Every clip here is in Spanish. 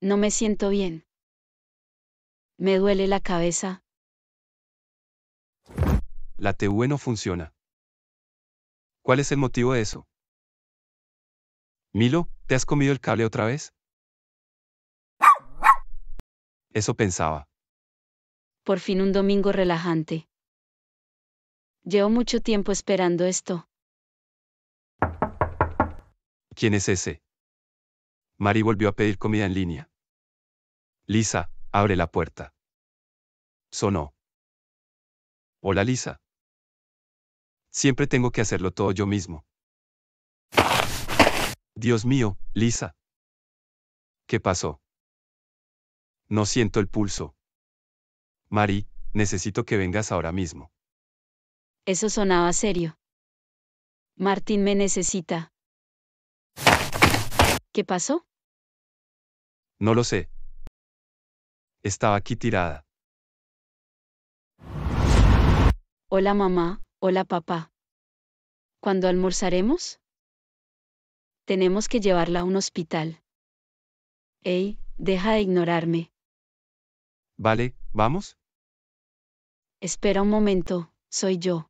No me siento bien. Me duele la cabeza. La TV e no funciona. ¿Cuál es el motivo de eso? Milo, ¿te has comido el cable otra vez? Eso pensaba. Por fin un domingo relajante. Llevo mucho tiempo esperando esto. ¿Quién es ese? Mary volvió a pedir comida en línea. Lisa, abre la puerta. Sonó. Hola Lisa. Siempre tengo que hacerlo todo yo mismo. Dios mío, Lisa. ¿Qué pasó? No siento el pulso. Mari, necesito que vengas ahora mismo. Eso sonaba serio. Martín me necesita. ¿Qué pasó? No lo sé. Estaba aquí tirada. Hola mamá, hola papá. ¿Cuándo almorzaremos? Tenemos que llevarla a un hospital. Ey, deja de ignorarme. Vale, ¿vamos? Espera un momento, soy yo.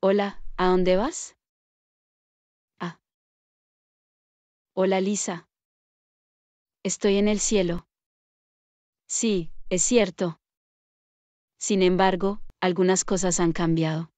Hola, ¿a dónde vas? Hola Lisa. Estoy en el cielo. Sí, es cierto. Sin embargo, algunas cosas han cambiado.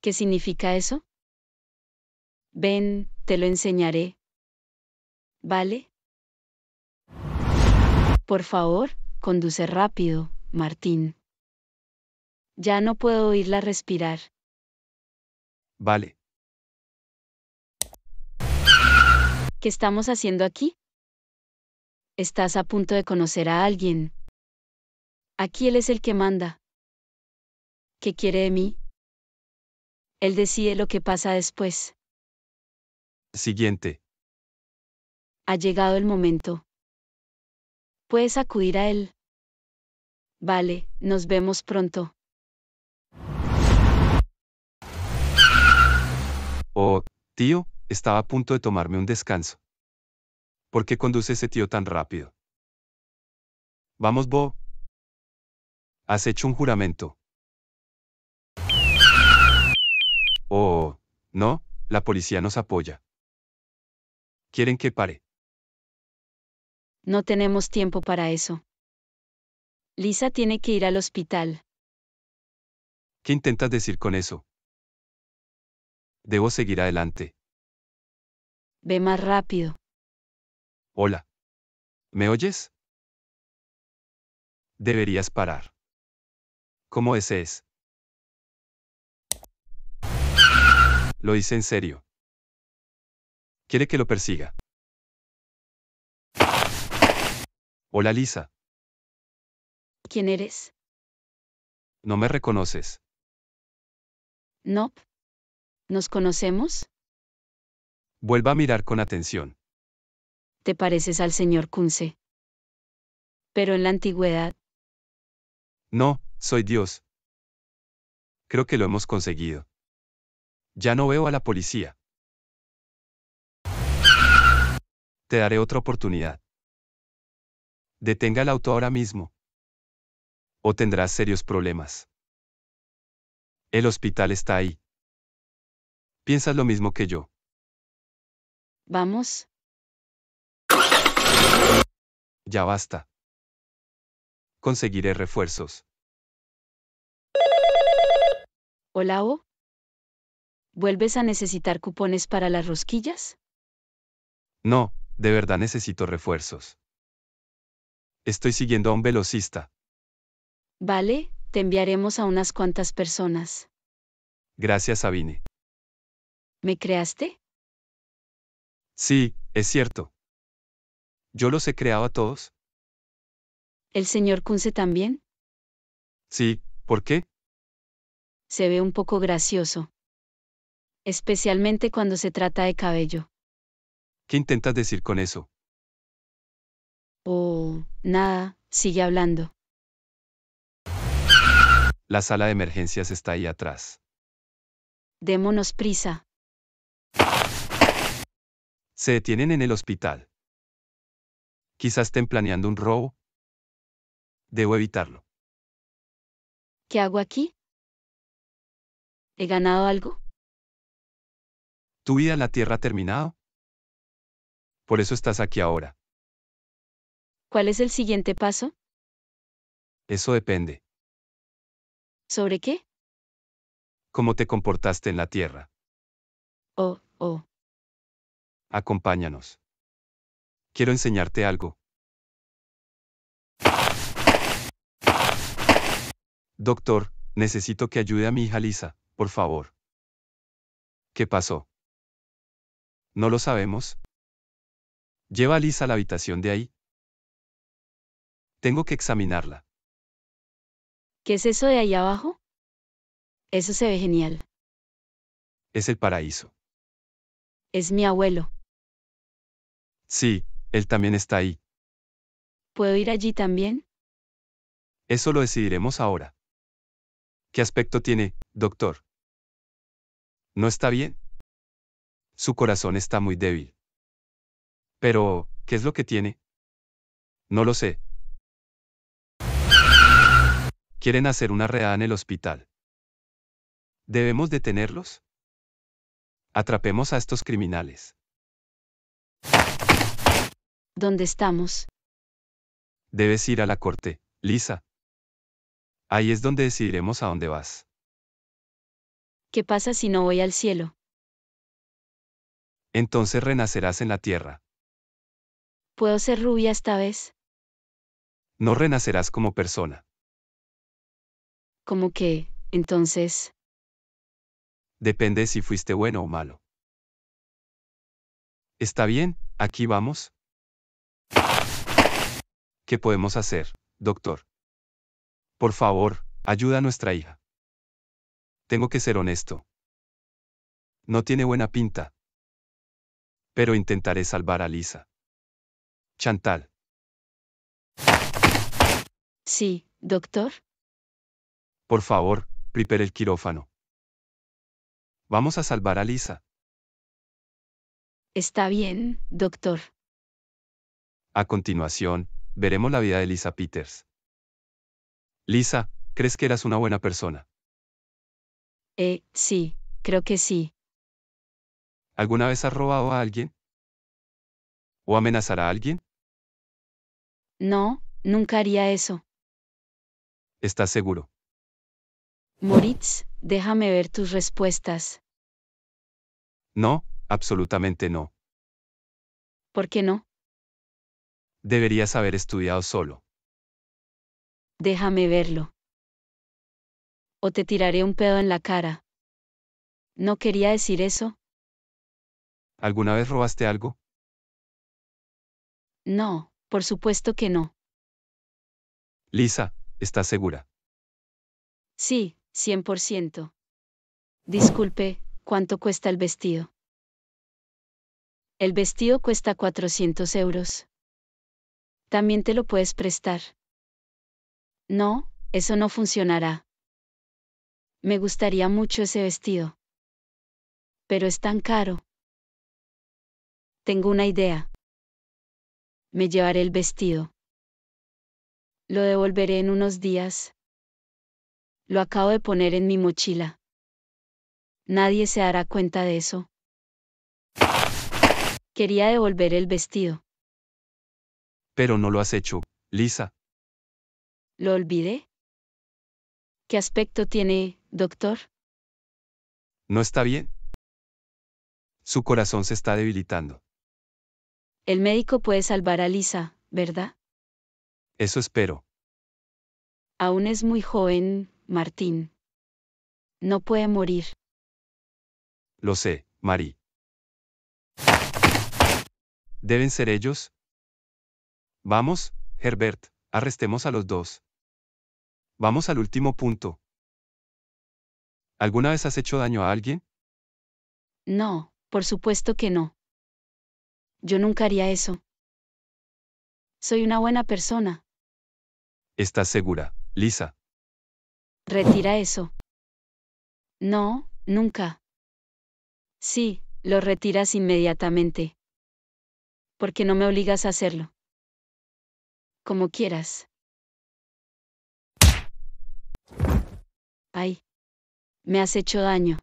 ¿Qué significa eso? Ven, te lo enseñaré. ¿Vale? Por favor, conduce rápido, Martín. Ya no puedo oírla respirar. Vale. ¿Qué estamos haciendo aquí? Estás a punto de conocer a alguien. Aquí él es el que manda. ¿Qué quiere de mí? Él decide lo que pasa después. Siguiente. Ha llegado el momento. Puedes acudir a él. Vale, nos vemos pronto. Oh, tío, estaba a punto de tomarme un descanso. ¿Por qué conduce ese tío tan rápido? Vamos, Bo. Has hecho un juramento. Oh, no, la policía nos apoya. Quieren que pare. No tenemos tiempo para eso. Lisa tiene que ir al hospital. ¿Qué intentas decir con eso? Debo seguir adelante. Ve más rápido. Hola. ¿Me oyes? Deberías parar. ¿Cómo ese es? Lo hice en serio. Quiere que lo persiga. Hola Lisa. ¿Quién eres? ¿No me reconoces? No. ¿Nos conocemos? Vuelva a mirar con atención. Te pareces al señor Kunze. Pero en la antigüedad. No, soy Dios. Creo que lo hemos conseguido. Ya no veo a la policía. Te daré otra oportunidad. Detenga el auto ahora mismo. O tendrás serios problemas. El hospital está ahí. Piensas lo mismo que yo. Vamos. Ya basta. Conseguiré refuerzos. Hola ¿Vuelves a necesitar cupones para las rosquillas? No, de verdad necesito refuerzos. Estoy siguiendo a un velocista. Vale, te enviaremos a unas cuantas personas. Gracias, Sabine. ¿Me creaste? Sí, es cierto. Yo los he creado a todos. ¿El señor Kunze también? Sí, ¿por qué? Se ve un poco gracioso. Especialmente cuando se trata de cabello. ¿Qué intentas decir con eso? Oh, nada, sigue hablando. La sala de emergencias está ahí atrás. Démonos prisa. Se detienen en el hospital. Quizás estén planeando un robo. Debo evitarlo. ¿Qué hago aquí? ¿He ganado algo? ¿Tu vida en la Tierra ha terminado? Por eso estás aquí ahora. ¿Cuál es el siguiente paso? Eso depende. ¿Sobre qué? ¿Cómo te comportaste en la Tierra? Oh, oh. Acompáñanos. Quiero enseñarte algo. Doctor, necesito que ayude a mi hija Lisa, por favor. ¿Qué pasó? No lo sabemos. Lleva a Lisa a la habitación de ahí. Tengo que examinarla. ¿Qué es eso de ahí abajo? Eso se ve genial. Es el paraíso. Es mi abuelo. Sí, él también está ahí. ¿Puedo ir allí también? Eso lo decidiremos ahora. ¿Qué aspecto tiene, doctor? ¿No está bien? Su corazón está muy débil. Pero, ¿qué es lo que tiene? No lo sé. Quieren hacer una redada en el hospital. ¿Debemos detenerlos? Atrapemos a estos criminales. ¿Dónde estamos? Debes ir a la corte, Lisa. Ahí es donde decidiremos a dónde vas. ¿Qué pasa si no voy al cielo? Entonces renacerás en la tierra. ¿Puedo ser rubia esta vez? No renacerás como persona. ¿Cómo que, entonces? Depende si fuiste bueno o malo. Está bien, aquí vamos. ¿Qué podemos hacer, doctor? Por favor, ayuda a nuestra hija. Tengo que ser honesto. No tiene buena pinta. Pero intentaré salvar a Lisa. Chantal. Sí, doctor. Por favor, prepare el quirófano. Vamos a salvar a Lisa. Está bien, doctor. A continuación, veremos la vida de Lisa Peters. Lisa, ¿crees que eras una buena persona? Eh, sí, creo que sí. ¿Alguna vez has robado a alguien? ¿O amenazar a alguien? No, nunca haría eso. ¿Estás seguro? Moritz, déjame ver tus respuestas. No, absolutamente no. ¿Por qué no? Deberías haber estudiado solo. Déjame verlo. O te tiraré un pedo en la cara. ¿No quería decir eso? ¿Alguna vez robaste algo? No, por supuesto que no. Lisa, ¿estás segura? Sí, 100%. Disculpe, ¿cuánto cuesta el vestido? El vestido cuesta 400 euros también te lo puedes prestar. No, eso no funcionará. Me gustaría mucho ese vestido. Pero es tan caro. Tengo una idea. Me llevaré el vestido. Lo devolveré en unos días. Lo acabo de poner en mi mochila. Nadie se dará cuenta de eso. Quería devolver el vestido pero no lo has hecho, Lisa. ¿Lo olvidé? ¿Qué aspecto tiene, doctor? ¿No está bien? Su corazón se está debilitando. El médico puede salvar a Lisa, ¿verdad? Eso espero. Aún es muy joven, Martín. No puede morir. Lo sé, Mari. ¿Deben ser ellos? Vamos, Herbert, arrestemos a los dos. Vamos al último punto. ¿Alguna vez has hecho daño a alguien? No, por supuesto que no. Yo nunca haría eso. Soy una buena persona. ¿Estás segura, Lisa? Retira eso. No, nunca. Sí, lo retiras inmediatamente. Porque no me obligas a hacerlo. Como quieras. Ay. Me has hecho daño.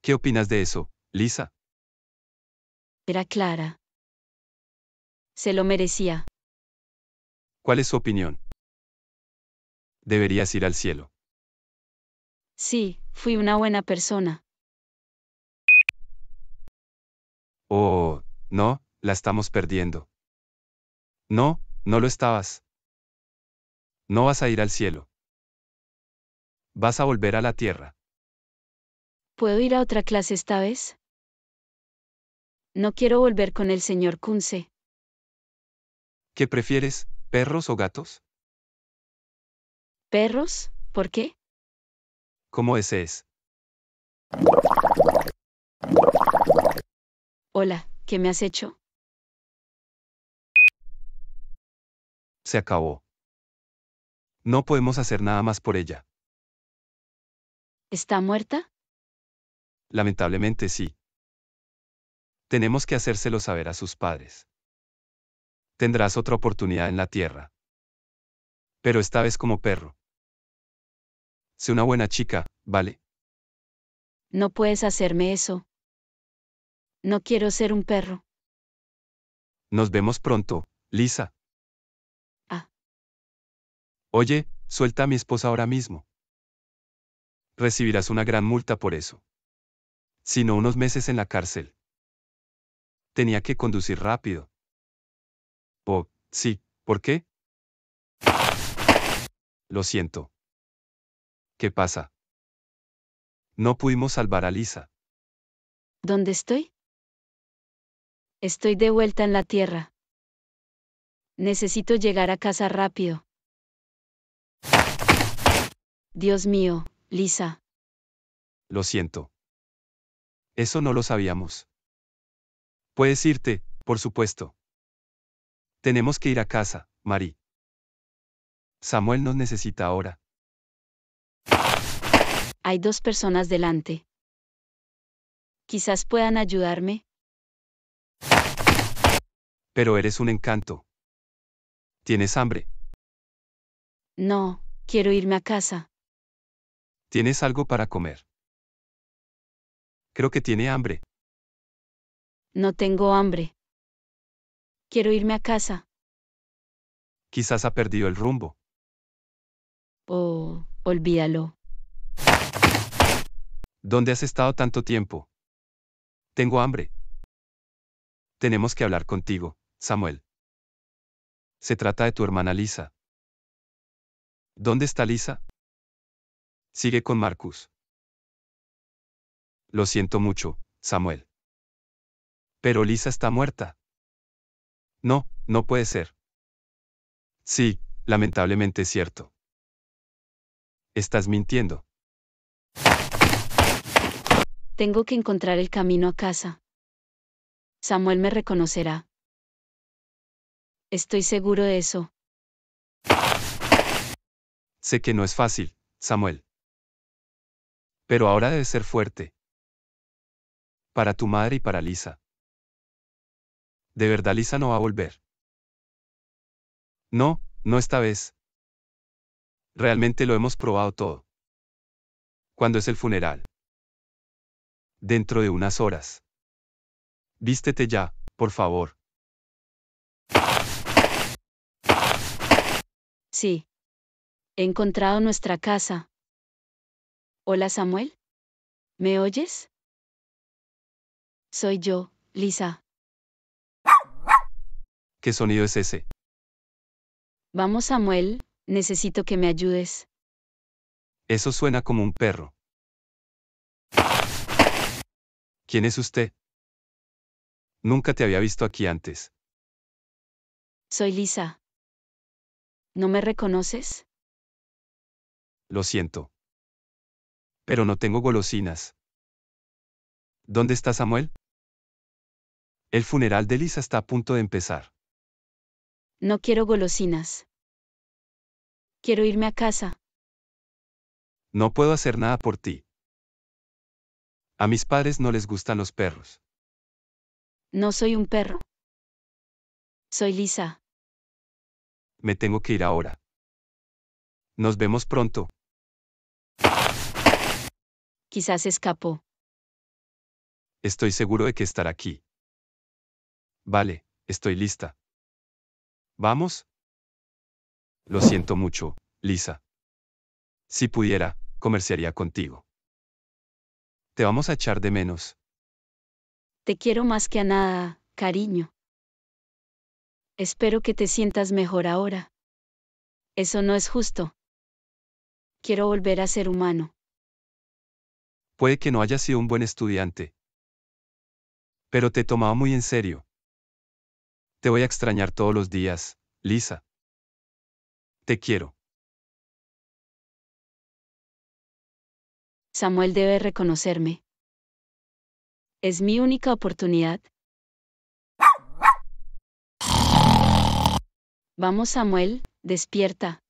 ¿Qué opinas de eso, Lisa? Era clara. Se lo merecía. ¿Cuál es su opinión? Deberías ir al cielo. Sí, fui una buena persona. Oh, no, la estamos perdiendo. No, no lo estabas. No vas a ir al cielo. Vas a volver a la tierra. ¿Puedo ir a otra clase esta vez? No quiero volver con el señor Kunze. ¿Qué prefieres, perros o gatos? ¿Perros? ¿Por qué? ¿Cómo ese es? Hola, ¿qué me has hecho? se acabó. No podemos hacer nada más por ella. ¿Está muerta? Lamentablemente sí. Tenemos que hacérselo saber a sus padres. Tendrás otra oportunidad en la tierra. Pero esta vez como perro. Sé una buena chica, ¿vale? No puedes hacerme eso. No quiero ser un perro. Nos vemos pronto, Lisa. Oye, suelta a mi esposa ahora mismo. Recibirás una gran multa por eso. Sino unos meses en la cárcel. Tenía que conducir rápido. Oh, sí, ¿por qué? Lo siento. ¿Qué pasa? No pudimos salvar a Lisa. ¿Dónde estoy? Estoy de vuelta en la Tierra. Necesito llegar a casa rápido. Dios mío, Lisa. Lo siento. Eso no lo sabíamos. Puedes irte, por supuesto. Tenemos que ir a casa, Mari. Samuel nos necesita ahora. Hay dos personas delante. Quizás puedan ayudarme. Pero eres un encanto. ¿Tienes hambre? No, quiero irme a casa. ¿Tienes algo para comer? Creo que tiene hambre. No tengo hambre. Quiero irme a casa. Quizás ha perdido el rumbo. Oh, olvídalo. ¿Dónde has estado tanto tiempo? Tengo hambre. Tenemos que hablar contigo, Samuel. Se trata de tu hermana Lisa. ¿Dónde está Lisa? Sigue con Marcus. Lo siento mucho, Samuel. Pero Lisa está muerta. No, no puede ser. Sí, lamentablemente es cierto. Estás mintiendo. Tengo que encontrar el camino a casa. Samuel me reconocerá. Estoy seguro de eso. Sé que no es fácil, Samuel. Pero ahora debe ser fuerte. Para tu madre y para Lisa. De verdad Lisa no va a volver. No, no esta vez. Realmente lo hemos probado todo. ¿Cuándo es el funeral? Dentro de unas horas. Vístete ya, por favor. Sí. He encontrado nuestra casa, Hola Samuel. ¿Me oyes? Soy yo, Lisa. ¿Qué sonido es ese? Vamos Samuel, necesito que me ayudes. Eso suena como un perro. ¿Quién es usted? Nunca te había visto aquí antes. Soy Lisa. ¿No me reconoces? Lo siento pero no tengo golosinas. ¿Dónde está Samuel? El funeral de Lisa está a punto de empezar. No quiero golosinas. Quiero irme a casa. No puedo hacer nada por ti. A mis padres no les gustan los perros. No soy un perro. Soy Lisa. Me tengo que ir ahora. Nos vemos pronto. Quizás escapó. Estoy seguro de que estará aquí. Vale, estoy lista. ¿Vamos? Lo siento mucho, Lisa. Si pudiera, comerciaría contigo. Te vamos a echar de menos. Te quiero más que a nada, cariño. Espero que te sientas mejor ahora. Eso no es justo. Quiero volver a ser humano. Puede que no haya sido un buen estudiante. Pero te tomaba muy en serio. Te voy a extrañar todos los días, Lisa. Te quiero. Samuel debe reconocerme. Es mi única oportunidad. Vamos, Samuel, despierta.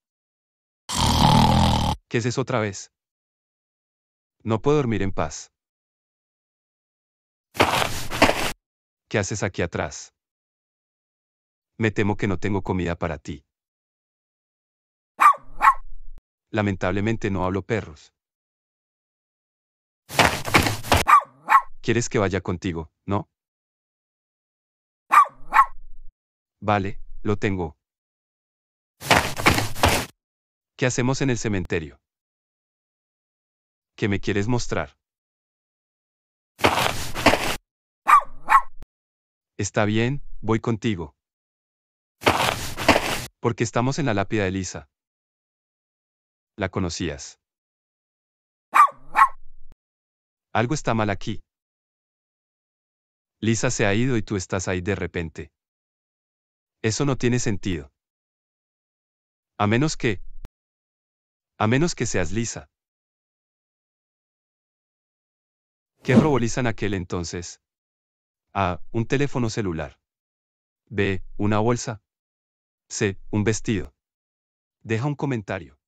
¿Qué es eso otra vez? No puedo dormir en paz. ¿Qué haces aquí atrás? Me temo que no tengo comida para ti. Lamentablemente no hablo perros. ¿Quieres que vaya contigo, no? Vale, lo tengo. ¿Qué hacemos en el cementerio? que me quieres mostrar? Está bien, voy contigo. Porque estamos en la lápida de Lisa. La conocías. Algo está mal aquí. Lisa se ha ido y tú estás ahí de repente. Eso no tiene sentido. A menos que... A menos que seas Lisa. ¿Qué robolizan aquel entonces? A. Un teléfono celular. B. Una bolsa. C. Un vestido. Deja un comentario.